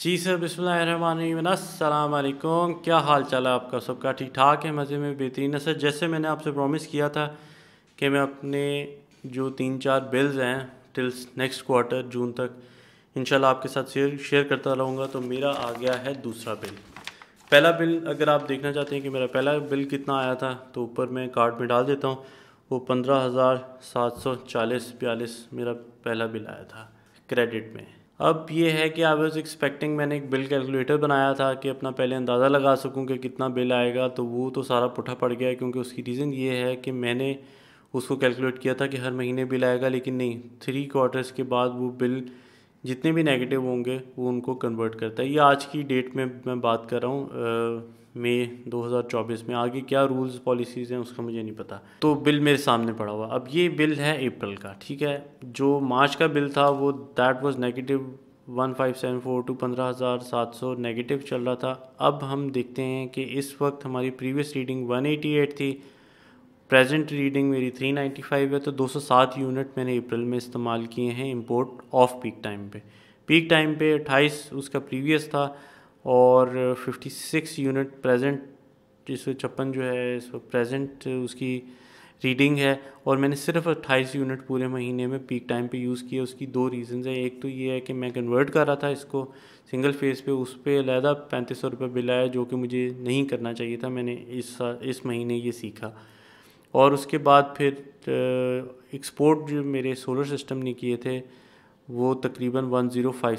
जी sir बसमिलकुम क्या हाल चाल है आपका सबका ठीक ठाक है मज़े में बेहतरीन है सर जैसे मैंने आपसे प्रॉमिस किया था कि मैं अपने जो तीन चार बिल्स हैं टिल्स नेक्स्ट क्वार्टर जून तक इंशाल्लाह आपके साथ शेयर शेयर करता रहूँगा तो मेरा आ गया है दूसरा बिल पहला बिल अगर आप देखना चाहते हैं कि मेरा पहला बिल कितना आया था तो ऊपर मैं कार्ड में डाल देता हूँ वो पंद्रह हज़ार सात सौ चालीस बयालीस मेरा पहला बिल आया था क्रेडिट में अब ये है कि आई वॉज एक्सपेक्टिंग मैंने एक बिल कैलकुलेटर बनाया था कि अपना पहले अंदाज़ा लगा सकूं कि कितना बिल आएगा तो वो तो सारा पुठा पड़ गया क्योंकि उसकी रीज़न ये है कि मैंने उसको कैलकुलेट किया था कि हर महीने बिल आएगा लेकिन नहीं थ्री क्वार्टर्स के बाद वो बिल जितने भी नेगेटिव होंगे वो उनको कन्वर्ट करता है ये आज की डेट में मैं बात कर रहा हूँ मई 2024 में आगे क्या रूल्स पॉलिसीज़ हैं उसका मुझे नहीं पता तो बिल मेरे सामने पड़ा हुआ अब ये बिल है अप्रैल का ठीक है जो मार्च का बिल था वो that was negative one five seven four two पंद्रह हज़ार सात सौ नेगेटिव चल रहा था अब हम देखते हैं कि इस वक्त हमारी previous reading one eighty eight थी प्रेजेंट रीडिंग मेरी थ्री नाइन्टी फाइव है तो दो सौ सात यूनिट मैंने अप्रैल में इस्तेमाल किए हैं इम्पोर्ट ऑफ पीक टाइम पे पीक टाइम पे अट्ठाईस उसका प्रीवियस था और 56 यूनिट प्रेजेंट जिस छप्पन जो है इस वक्त प्रेजेंट उसकी रीडिंग है और मैंने सिर्फ 28 यूनिट पूरे महीने में पीक टाइम पे यूज़ किया उसकी दो रीज़न्स है एक तो ये है कि मैं कन्वर्ट कर रहा था इसको सिंगल फेज़ पे उस पर अलहदा पैंतीस सौ रुपये बिल आया जो कि मुझे नहीं करना चाहिए था मैंने इस इस महीने ये सीखा और उसके बाद फिर एक्सपोर्ट जो मेरे सोलर सिस्टम ने किए थे वो तकरीबन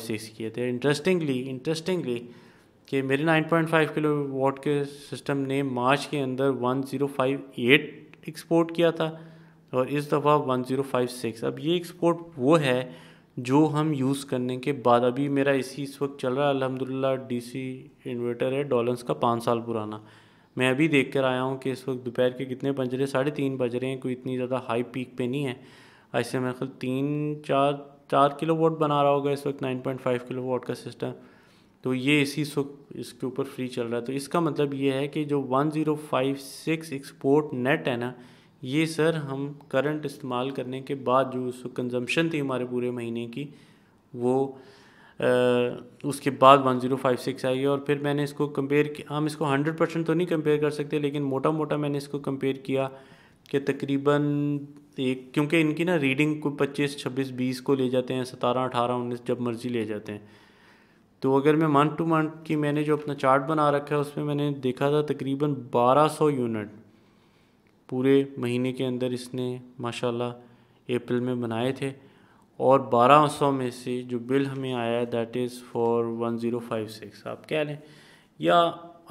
सिक्स किए थे इंटरेस्टिंगली इंटरेस्टिंगली कि मेरे 9.5 किलो वॉट के सिस्टम ने मार्च के अंदर 1058 एक्सपोर्ट किया था और इस दफ़ा 1056 अब ये एक्सपोर्ट वो है जो हम यूज़ करने के बाद अभी मेरा इसी इस वक्त चल रहा है अलहमदिल्ला डी सी इन्वर्टर है डॉलर्स का पाँच साल पुराना मैं अभी देख कर आया हूँ कि इस वक्त दोपहर के कितने बज रहे साढ़े तीन बज रहे हैं कोई इतनी ज़्यादा हाई पीक पे नहीं है ऐसे मेरे ख्याल तीन चार चार किलो वोट बना रहा होगा इस वक्त nine point five kilowatt का सिस्टम तो ये इसी सो इसके ऊपर फ्री चल रहा है तो इसका मतलब ये है कि जो 1056 एक्सपोर्ट नेट है ना ये सर हम करंट इस्तेमाल करने के बाद जो उसको कंजम्पशन थी हमारे पूरे महीने की वो आ, उसके बाद 1056 आई है और फिर मैंने इसको कंपेयर किया हम इसको 100 परसेंट तो नहीं कंपेयर कर सकते लेकिन मोटा मोटा मैंने इसको कंपेयर किया कि तकरीबन एक क्योंकि इनकी ना रीडिंग को 25 26 20 को ले जाते हैं 17 18 19 जब मर्ज़ी ले जाते हैं तो अगर मैं मंथ टू मंथ की मैंने जो अपना चार्ट बना रखा है उसमें मैंने देखा था तकरीबन 1200 यूनिट पूरे महीने के अंदर इसने माशाल्लाह अप्रैल में बनाए थे और 1200 में से जो बिल हमें आया है दैट इज़ फॉर 1056 आप कह लें या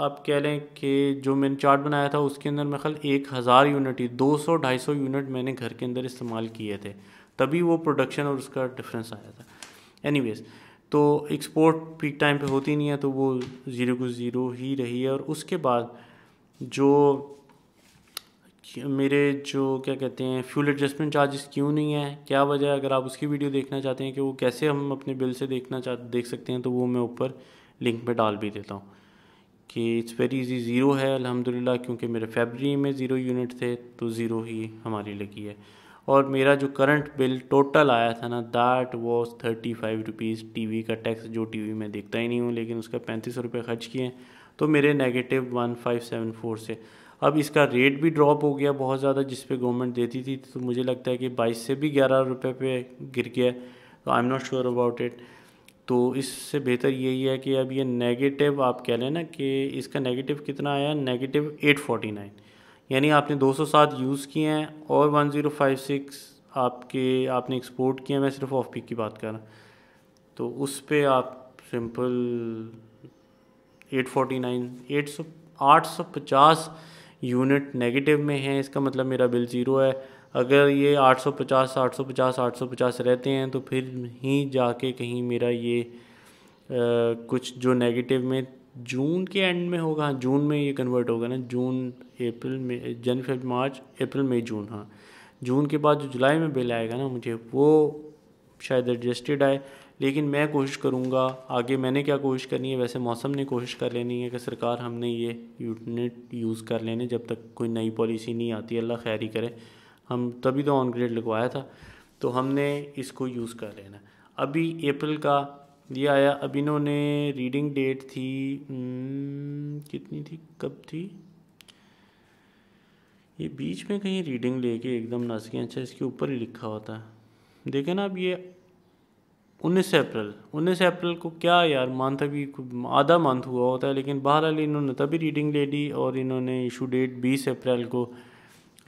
आप कह लें कि जो मैंने चार्ट बनाया था उसके अंदर मैं खल एक हज़ार यूनिट ही दो सौ ढाई सौ यूनिट मैंने घर के अंदर इस्तेमाल किए थे तभी वो प्रोडक्शन और उसका डिफरेंस आया था एनीवेज़ तो एक्सपोर्ट पीक टाइम पे होती नहीं है तो वो ज़ीरो को ज़ीरो ही रही है और उसके बाद जो मेरे जो क्या कहते हैं फ्यूल एडजस्टमेंट चार्जेस क्यों नहीं है क्या वजह है अगर आप उसकी वीडियो देखना चाहते हैं कि वो कैसे हम अपने बिल से देखना चाह देख सकते हैं तो वो मैं ऊपर लिंक में डाल भी देता हूँ कि इट्स वेरी इजी ज़ीरो है अलहमदिल्ला क्योंकि मेरे फेबरी में ज़ीरो यूनिट थे तो ज़ीरो ही हमारी लगी है और मेरा जो करंट बिल टोटल आया था ना that was thirty five rupees T V का टैक्स जो टी वी में देखता ही नहीं हूँ लेकिन उसका पैंतीस सौ रुपये खर्च किए तो मेरे negative one five seven four से अब इसका रेट भी ड्रॉप हो गया बहुत ज़्यादा जिस पे गवर्नमेंट देती थी तो मुझे लगता है कि बाईस से भी ग्यारह रुपये पे गिर गया तो I am not sure about it तो इससे बेहतर यही है कि अब ये नेगेटिव आप कह लें ना कि इसका नेगेटिव कितना आया नेगेटिव एट फोर्टी नाइन यानी आपने 207 यूज़ किए हैं और 1056 आपके आपने एक्सपोर्ट किए मैं सिर्फ ऑफ पिक की बात कर रहा हूँ तो उस पर आप सिंपल 849 850 यूनिट नेगेटिव में हैं इसका मतलब मेरा बिल ज़ीरो है अगर ये 850 850 850 रहते हैं तो फिर ही जाके कहीं मेरा ये आ, कुछ जो नेगेटिव में जून के एंड में होगा हाँ जून में ये कन्वर्ट होगा ना जून अप्रैल में जन फेब मार्च अप्रैल मई जून हाँ जून के बाद जो जुलाई में बिल आएगा ना मुझे वो शायद एडजस्टेड आए लेकिन मैं कोशिश करूँगा आगे मैंने क्या कोशिश करनी है वैसे मौसम ने कोशिश कर लेनी है कि सरकार हमने ये यूनिट यूज़ कर लेने जब तक कोई नई पॉलिसी नहीं आती अल्लाह खैर ही करे हम तभी तो ऑन ग्रेड लगवाया था तो हमने इसको यूज़ कर लेना अभी अप्रैल का ये आया अब इन्होंने रीडिंग डेट थी हम्म, कितनी थी कब थी ये बीच में कहीं रीडिंग लेके एकदम नस अच्छा इसके ऊपर ही लिखा होता है देखे ना अब ये उन्नीस अप्रैल उन्नीस अप्रैल को क्या यार मंथ अभी आधा मंथ हुआ होता है लेकिन बहरहाल इन्होंने तभी रीडिंग ले ली और इन्होंने इशू डेट बीस अप्रैल को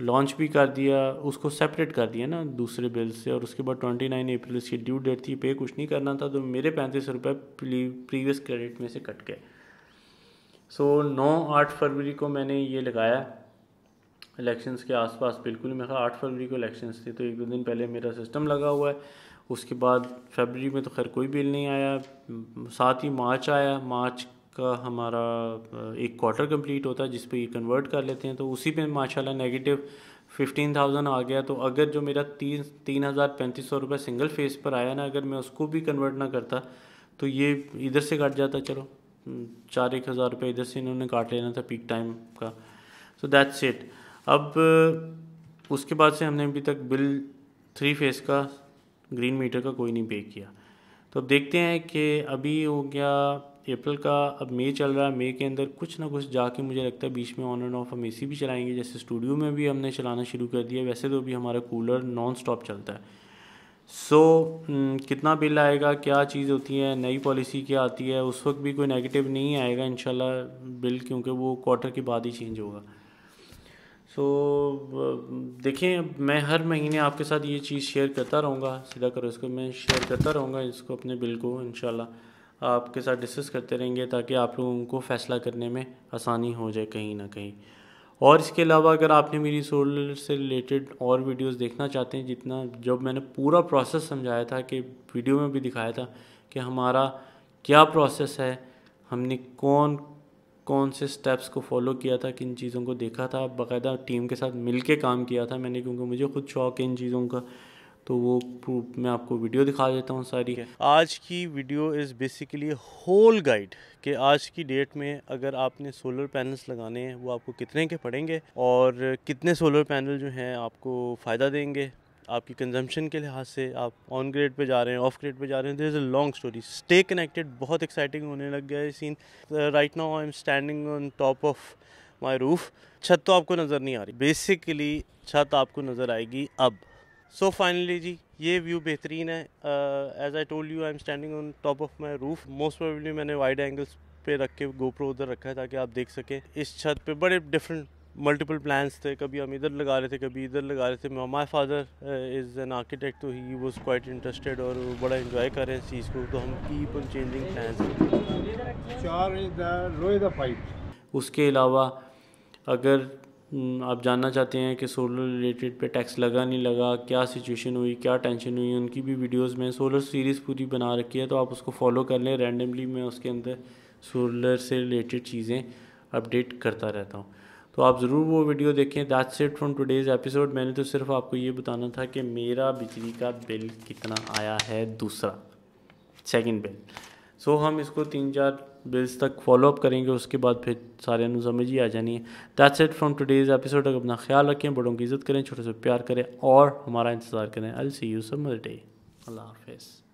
लॉन्च भी कर दिया उसको सेपरेट कर दिया ना दूसरे बिल से और उसके बाद ट्वेंटी नाइन अप्रैल इसकी ड्यू डेट थी पे कुछ नहीं करना था तो मेरे पैंतीस रुपये प्रीवियस क्रेडिट में से कट गए सो नौ आठ फरवरी को मैंने ये लगाया इलेक्शंस के आसपास बिल्कुल मेरा आठ फरवरी को इलेक्शंस थे तो एक दो दिन पहले मेरा सिस्टम लगा हुआ है उसके बाद फरवरी में तो खैर कोई बिल नहीं आया साथ ही मार्च आया मार्च का हमारा एक क्वार्टर कंप्लीट होता है जिस पर ये कन्वर्ट कर लेते हैं तो उसी पे माशाल्लाह नेगेटिव फिफ्टीन थाउजेंड आ गया तो अगर जो मेरा तीन तीन हज़ार पैंतीस सौ रुपये सिंगल फेस पर आया ना अगर मैं उसको भी कन्वर्ट ना करता तो ये इधर से काट जाता चलो हम्म, चार एक हज़ार रुपये इधर से इन्होंने काट लेना था पीक टाइम का सो दैट्स इट अब उसके बाद से हमने अभी तक बिल थ्री फेस का ग्रीन मीटर का कोई नहीं पे किया तो अब देखते हैं कि अभी हो गया अप्रैल का अब मई चल रहा है मई के अंदर कुछ ना कुछ जाके मुझे लगता है बीच में ऑन एंड ऑफ हम सी भी चलाएंगे जैसे स्टूडियो में भी हमने चलाना शुरू कर दिया वैसे तो भी हमारा कूलर नॉन स्टॉप चलता है सो so, हम्म, कितना बिल आएगा क्या चीज़ होती है नई पॉलिसी क्या आती है उस वक्त भी कोई नेगेटिव नहीं आएगा इन बिल क्योंकि वो क्वार्टर के बाद ही चेंज होगा सो so, देखें मैं हर महीने आपके साथ ये चीज़ शेयर करता रहूँगा सीधा करो इसको मैं शेयर करता रहूँगा इसको अपने बिल को इनशाला आपके साथ डिस्कस करते रहेंगे ताकि आप लोगों को फ़ैसला करने में आसानी हो जाए कहीं ना कहीं और इसके अलावा अगर आपने मेरी सोलर से रिलेटेड और वीडियोस देखना चाहते हैं जितना जब मैंने पूरा प्रोसेस समझाया था कि वीडियो में भी दिखाया था कि हमारा क्या प्रोसेस है हमने कौन कौन से स्टेप्स को फॉलो किया था किन चीज़ों को देखा था बाकायदा टीम के साथ मिल के काम किया था मैंने क्योंकि मुझे खुद शौक है इन चीज़ों का तो वो प्रूफ मैं आपको वीडियो दिखा देता हूँ सारी आज की video is basically whole guide कि आज की डेट में अगर आपने सोलर पैनल्स लगाने हैं वो आपको कितने के पड़ेंगे और कितने सोलर पैनल जो हैं आपको फ़ायदा देंगे आपकी कंजम्पशन के लिहाज से आप ऑन ग्रेड पे जा रहे हैं ऑफ ग्रेड पे जा रहे हैं this is a long story stay connected बहुत एक्साइटिंग होने लग गया है scene right now I am standing on top of my roof छत तो आपको नज़र नहीं आ रही बेसिकली छत आपको नज़र आएगी अब सो फाइनली जी ये व्यू बेहतरीन है as I told you I am standing on top of my roof most probably मैंने वाइड एंगल्स पे रख के गोप्रो उधर रखा है ताकि आप देख सकें इस छत पे बड़े डिफरेंट मल्टीपल प्लान्स थे कभी हम इधर लगा रहे थे कभी इधर लगा रहे थे my father is an architect तो ही वॉज क्वाइट इंटरेस्टेड और बड़ा इन्जॉय कर रहे हैं इस चीज़ को तो हम कीप ऑन चेंजिंग प्लान उसके अलावा अगर हम्म, आप जानना चाहते हैं कि सोलर रिलेटेड पे टैक्स लगा नहीं लगा क्या सिचुएशन हुई क्या टेंशन हुई उनकी भी वीडियोस में सोलर सीरीज़ पूरी बना रखी है तो आप उसको फॉलो कर लें रैंडमली मैं उसके अंदर सोलर से रिलेटेड चीज़ें अपडेट करता रहता हूँ तो आप ज़रूर वो वीडियो देखें that's it from today's episode मैंने तो सिर्फ आपको ये बताना था कि मेरा बिजली का बिल कितना आया है दूसरा सेकेंड बिल सो so, हम इसको तीन चार बिल्स तक फॉलोअप करेंगे उसके बाद फिर सारे समझ ही आ जानी है that's it from today's episode तक अपना ख्याल रखें बड़ों की इज्जत करें छोटे से प्यार करें और हमारा इंतज़ार करें अल सी यू समे डे अल्लाह हाफिज़